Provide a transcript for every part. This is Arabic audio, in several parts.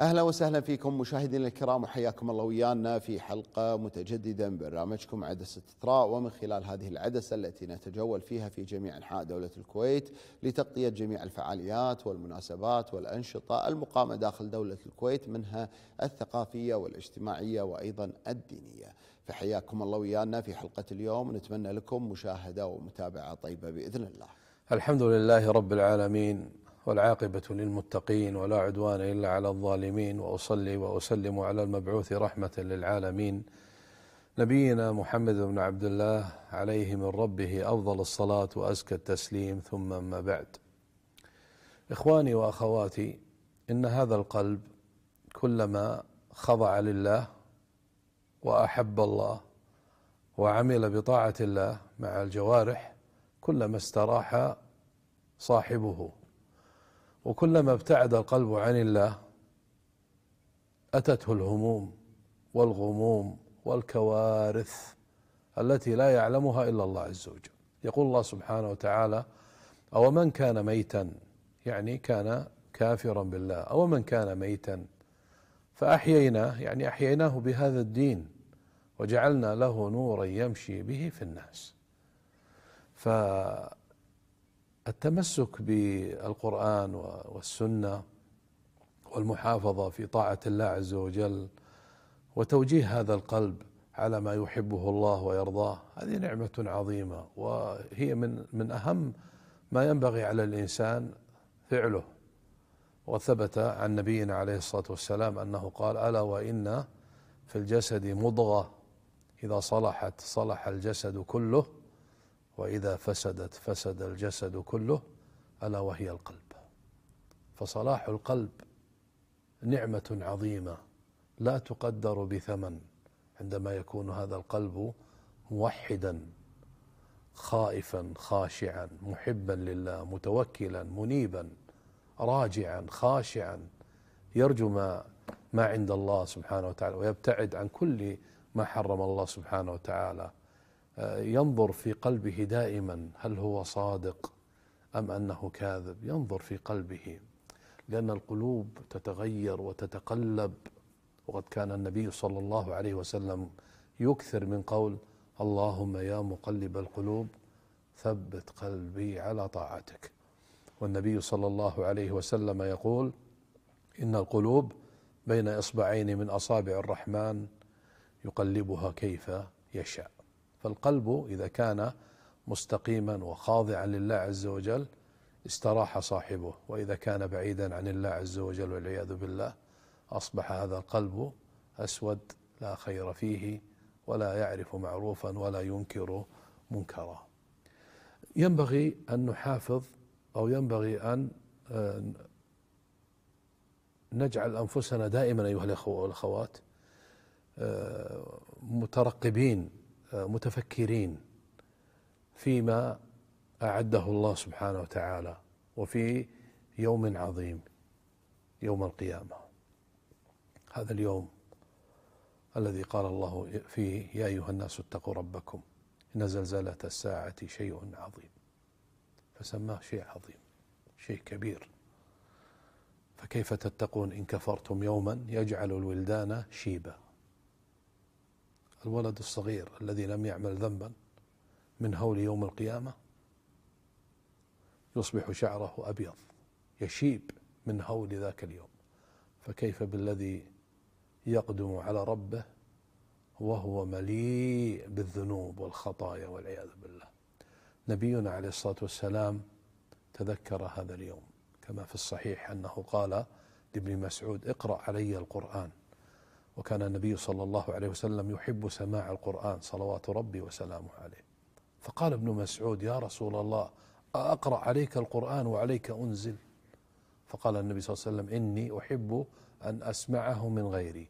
اهلا وسهلا فيكم مشاهدينا الكرام وحياكم الله ويانا في حلقه متجدده من برنامجكم عدسه اثراء ومن خلال هذه العدسه التي نتجول فيها في جميع انحاء دوله الكويت لتغطيه جميع الفعاليات والمناسبات والانشطه المقامه داخل دوله الكويت منها الثقافيه والاجتماعيه وايضا الدينيه. فحياكم الله ويانا في حلقه اليوم نتمنى لكم مشاهده ومتابعه طيبه باذن الله. الحمد لله رب العالمين والعاقبة للمتقين ولا عدوان إلا على الظالمين وأصلي وأسلم على المبعوث رحمة للعالمين نبينا محمد بن عبد الله عليه من ربه أفضل الصلاة وأزكى التسليم ثم ما بعد إخواني وأخواتي إن هذا القلب كلما خضع لله وأحب الله وعمل بطاعة الله مع الجوارح كلما استراح صاحبه وكلما ابتعد القلب عن الله أتته الهموم والغموم والكوارث التي لا يعلمها إلا الله عز وجل يقول الله سبحانه وتعالى أو من كان ميتا يعني كان كافرا بالله أو من كان ميتا فأحييناه يعني أحييناه بهذا الدين وجعلنا له نورا يمشي به في الناس ف التمسك بالقرآن والسنة والمحافظة في طاعة الله عز وجل وتوجيه هذا القلب على ما يحبه الله ويرضاه هذه نعمة عظيمة وهي من من أهم ما ينبغي على الإنسان فعله وثبت عن نبينا عليه الصلاة والسلام أنه قال ألا وإن في الجسد مضغة إذا صلحت صلح الجسد كله وإذا فسدت فسد الجسد كله ألا وهي القلب فصلاح القلب نعمة عظيمة لا تقدر بثمن عندما يكون هذا القلب موحدا خائفا خاشعا محبا لله متوكلا منيبا راجعا خاشعا يرجو ما ما عند الله سبحانه وتعالى ويبتعد عن كل ما حرم الله سبحانه وتعالى ينظر في قلبه دائما هل هو صادق أم أنه كاذب ينظر في قلبه لأن القلوب تتغير وتتقلب وقد كان النبي صلى الله عليه وسلم يكثر من قول اللهم يا مقلب القلوب ثبت قلبي على طاعتك والنبي صلى الله عليه وسلم يقول إن القلوب بين إصبعين من أصابع الرحمن يقلبها كيف يشاء فالقلب إذا كان مستقيما وخاضعا لله عز وجل استراح صاحبه وإذا كان بعيدا عن الله عز وجل والعياذ بالله أصبح هذا القلب أسود لا خير فيه ولا يعرف معروفا ولا ينكر منكرا ينبغي أن نحافظ أو ينبغي أن نجعل أنفسنا دائما أيها الأخوة والأخوات آه، مترقبين متفكرين فيما اعده الله سبحانه وتعالى وفي يوم عظيم يوم القيامه هذا اليوم الذي قال الله فيه يا ايها الناس اتقوا ربكم ان زلزله الساعه شيء عظيم فسماه شيء عظيم شيء كبير فكيف تتقون ان كفرتم يوما يجعل الولدان شيبا الولد الصغير الذي لم يعمل ذنبا من هول يوم القيامة يصبح شعره أبيض يشيب من هول ذاك اليوم فكيف بالذي يقدم على ربه وهو مليء بالذنوب والخطايا والعياذ بالله نبينا عليه الصلاة والسلام تذكر هذا اليوم كما في الصحيح أنه قال لابن مسعود اقرأ علي القرآن وكان النبي صلى الله عليه وسلم يحب سماع القرآن صلوات ربي وسلامه عليه فقال ابن مسعود يا رسول الله أقرأ عليك القرآن وعليك أنزل فقال النبي صلى الله عليه وسلم إني أحب أن أسمعه من غيري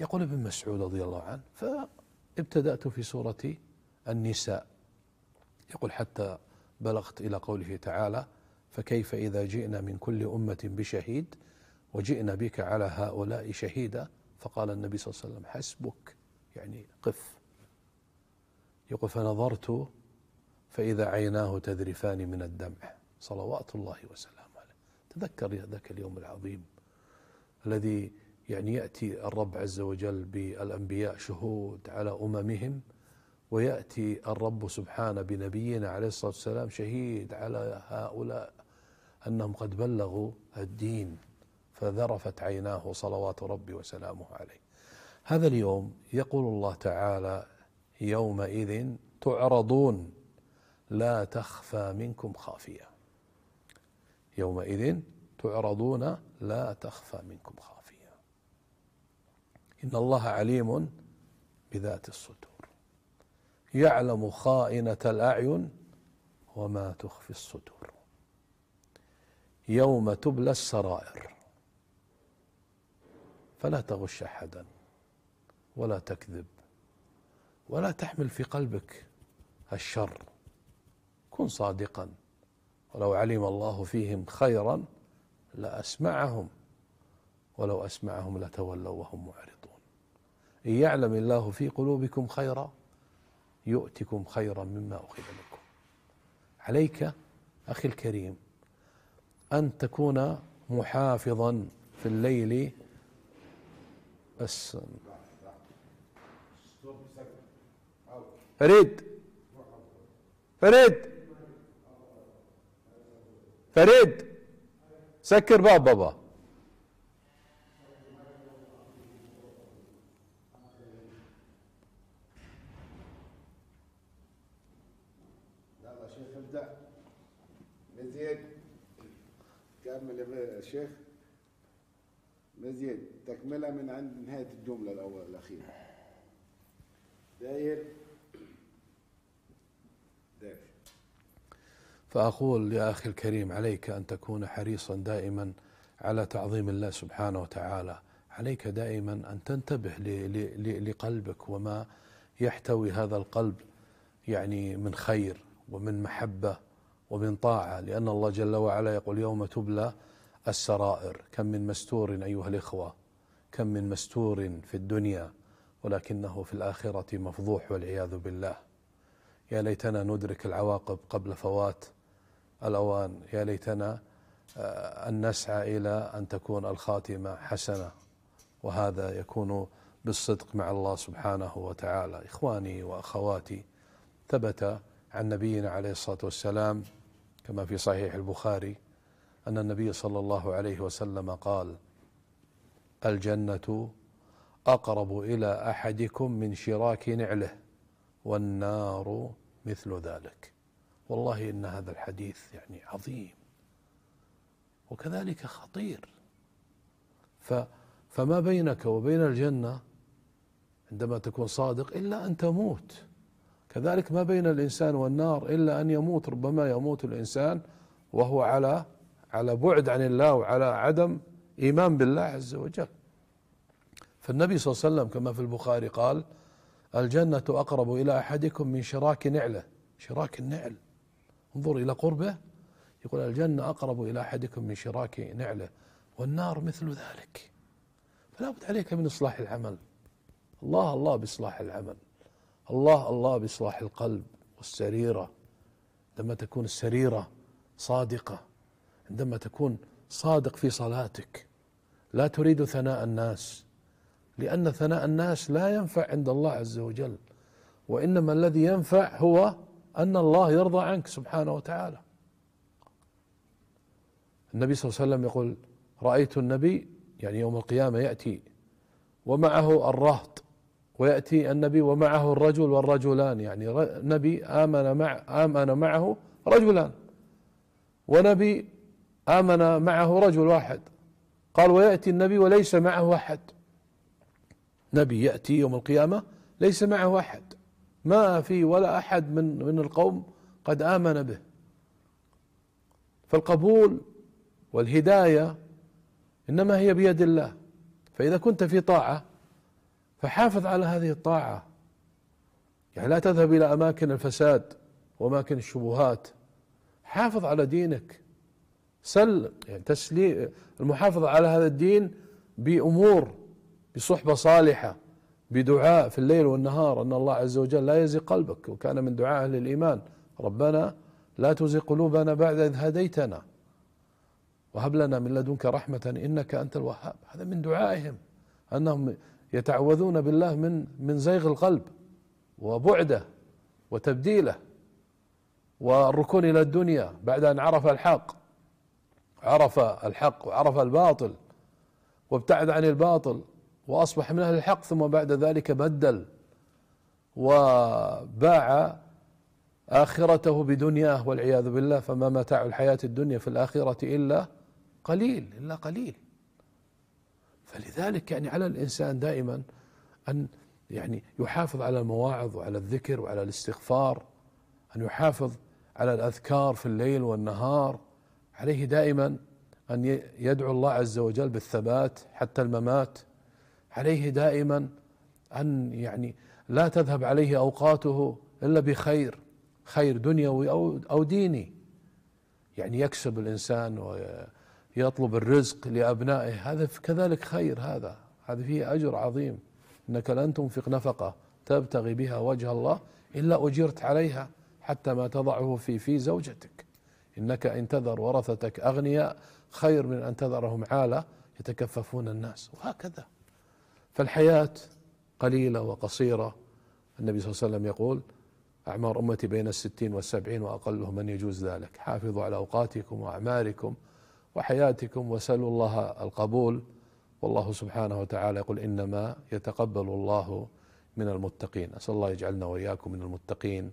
يقول ابن مسعود رضي الله عنه فابتدأت في سورة النساء يقول حتى بلغت إلى قوله تعالى فكيف إذا جئنا من كل أمة بشهيد وجئنا بك على هؤلاء شهيدا فقال النبي صلى الله عليه وسلم حسبك يعني قف يقول فنظرت فإذا عيناه تذرفان من الدمع صلوات الله وسلامه عليه تذكر ذاك اليوم العظيم الذي يعني يأتي الرب عز وجل بالأنبياء شهود على أممهم ويأتي الرب سبحانه بنبينا عليه الصلاة والسلام شهيد على هؤلاء أنهم قد بلغوا الدين فذرفت عيناه صلوات ربي وسلامه عليه هذا اليوم يقول الله تعالى يومئذ تعرضون لا تخفى منكم خافيه يومئذ تعرضون لا تخفى منكم خافيه ان الله عليم بذات الصدور يعلم خائنه الاعين وما تخفي الصدور يوم تبلى السرائر فلا تغش احدا ولا تكذب ولا تحمل في قلبك الشر كن صادقا ولو علم الله فيهم خيرا لاسمعهم ولو اسمعهم لتولوا وهم معرضون ان يعلم الله في قلوبكم خيرا يؤتكم خيرا مما اخذ منكم عليك اخي الكريم ان تكون محافظا في الليل بس فريد فريد فريد سكر باب بابا يلا شيخ ابدا كمل يا شيخ مزيد تكملة من عند نهاية الجملة الأول الأخيرة داير داير فأقول يا أخي الكريم عليك أن تكون حريصا دائما على تعظيم الله سبحانه وتعالى عليك دائما أن تنتبه لقلبك وما يحتوي هذا القلب يعني من خير ومن محبة ومن طاعة لأن الله جل وعلا يقول يوم تبلى السرائر كم من مستور أيها الإخوة كم من مستور في الدنيا ولكنه في الآخرة مفضوح والعياذ بالله يا ليتنا ندرك العواقب قبل فوات الأوان يا ليتنا آه، أن نسعى إلى أن تكون الخاتمة حسنة وهذا يكون بالصدق مع الله سبحانه وتعالى إخواني وأخواتي ثبت عن نبينا عليه الصلاة والسلام كما في صحيح البخاري أن النبي صلى الله عليه وسلم قال الجنة أقرب إلى أحدكم من شراك نعله والنار مثل ذلك والله إن هذا الحديث يعني عظيم وكذلك خطير ف فما بينك وبين الجنة عندما تكون صادق إلا أن تموت كذلك ما بين الإنسان والنار إلا أن يموت ربما يموت الإنسان وهو على على بعد عن الله وعلى عدم إيمان بالله عز وجل فالنبي صلى الله عليه وسلم كما في البخاري قال الجنة أقرب إلى أحدكم من شراك نعلة شراك النعل انظر إلى قربه يقول الجنة أقرب إلى أحدكم من شراك نعلة والنار مثل ذلك فلا بد عليك من إصلاح العمل الله الله بإصلاح العمل الله الله بإصلاح القلب والسريرة لما تكون السريرة صادقة عندما تكون صادق في صلاتك لا تريد ثناء الناس لأن ثناء الناس لا ينفع عند الله عز وجل وإنما الذي ينفع هو أن الله يرضى عنك سبحانه وتعالى النبي صلى الله عليه وسلم يقول رأيت النبي يعني يوم القيامة يأتي ومعه الرهط ويأتي النبي ومعه الرجل والرجلان يعني نبي آمن مع آمن معه رجلان ونبي آمن معه رجل واحد قال ويأتي النبي وليس معه أحد نبي يأتي يوم القيامة ليس معه أحد ما في ولا أحد من من القوم قد آمن به فالقبول والهداية إنما هي بيد الله فإذا كنت في طاعة فحافظ على هذه الطاعة يعني لا تذهب إلى أماكن الفساد وأماكن الشبهات حافظ على دينك سل يعني تسليم المحافظة على هذا الدين بأمور بصحبة صالحة بدعاء في الليل والنهار أن الله عز وجل لا يزي قلبك وكان من دعاء أهل الإيمان ربنا لا تزغ قلوبنا بعد إذ هديتنا وهب لنا من لدنك رحمة إنك أنت الوهاب هذا من دعائهم أنهم يتعوذون بالله من من زيغ القلب وبعده وتبديله والركون إلى الدنيا بعد أن عرف الحق عرف الحق وعرف الباطل وابتعد عن الباطل واصبح من اهل الحق ثم بعد ذلك بدل وباع اخرته بدنياه والعياذ بالله فما متاع الحياه الدنيا في الاخره الا قليل الا قليل فلذلك يعني على الانسان دائما ان يعني يحافظ على المواعظ وعلى الذكر وعلى الاستغفار ان يحافظ على الاذكار في الليل والنهار عليه دائما ان يدعو الله عز وجل بالثبات حتى الممات عليه دائما ان يعني لا تذهب عليه اوقاته الا بخير خير دنيوي او او ديني يعني يكسب الانسان ويطلب الرزق لابنائه هذا كذلك خير هذا هذا فيه اجر عظيم انك لن تنفق نفقه تبتغي بها وجه الله الا اجرت عليها حتى ما تضعه في في زوجتك إنك إن تذر ورثتك أغنياء خير من أن تذرهم عالة يتكففون الناس وهكذا فالحياة قليلة وقصيرة النبي صلى الله عليه وسلم يقول أعمار أمتي بين الستين والسبعين وأقلهم من يجوز ذلك حافظوا على أوقاتكم وأعماركم وحياتكم وسألوا الله القبول والله سبحانه وتعالى يقول إنما يتقبل الله من المتقين أسأل الله يجعلنا وإياكم من المتقين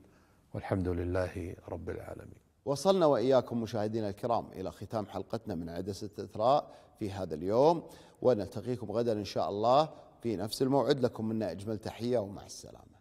والحمد لله رب العالمين وصلنا وإياكم مشاهدينا الكرام إلى ختام حلقتنا من عدسة الاثراء في هذا اليوم ونلتقيكم غدا إن شاء الله في نفس الموعد لكم منا أجمل تحية ومع السلامة